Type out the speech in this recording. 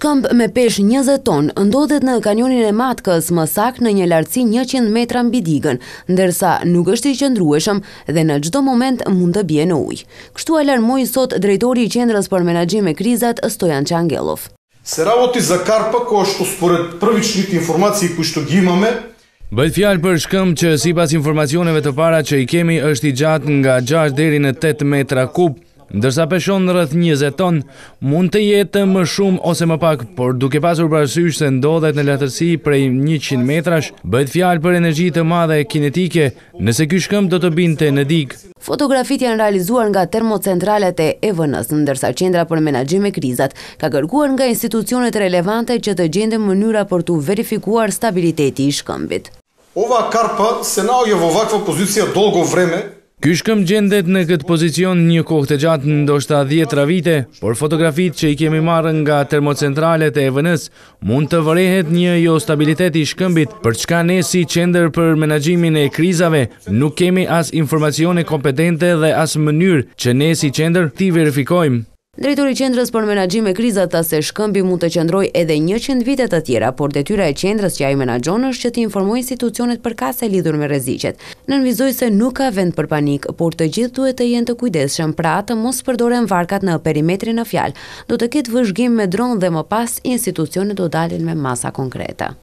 këmbë me pesh 20 ton ndodhet në kanjonin e matkës më sak në një lartësi 100 metra mbi digën, ndërsa nuk është i qëndrueshëm dhe në gjdo moment mund të bje në ujë. Kështu alarmoj sot drejtori i qendrës për menagjim e krizat Stojan Qangelov. Se ravoti za karpa ko është uspërët prvi qëtë informaci i kushtu gjimame, Bëjt fjalë për shkëm që si pas informacioneve të para që i kemi është i gjatë nga 6 deri në 8 metra kupë, ndërsa peshon në rrëth 20 ton, mund të jetë më shumë ose më pak, por duke pasur prasysh se ndodhet në latërsi prej 100 metrash, bëhet fjalë për energji të madhe e kinetike, nëse ky shkëmb do të binte në dikë. Fotografit janë realizuar nga termocentralet e Evënës, ndërsa qendra për menaxhim e krizat ka kërkuar nga institucionet relevante që të gjende mënyra për të verifikuar stabiliteti i shkëmbit. Ova karpa se na ojevovakva pozicija dolgo vreme, shkëm gjendet në këtë pozicion një kohë të gjatë në ndoshta 10 vite, por fotografit që i kemi marrë nga termocentralet e evn mund të vërehet një jo stabiliteti shkëmbit për çka ne si qender për menagjimin e krizave nuk kemi as informacione kompetente dhe as mënyrë që ne si qender ti verifikojmë. Drejtori qendrës për menagjim e krizat të se shkëmbi mund të qendroj edhe 100 vitet të tjera, por detyra e qendrës që a i menagjon është që ti informoj institucionet për kase lidur me rezicet nënvizoj se nuk ka vend për panik, por të gjithë duhet të jenë të kujdeshëm pra të mos përdoren varkat në perimetrin e fjalë. Do të ketë vëzhgim me dron dhe më pas institucionet do dalin me masa konkrete.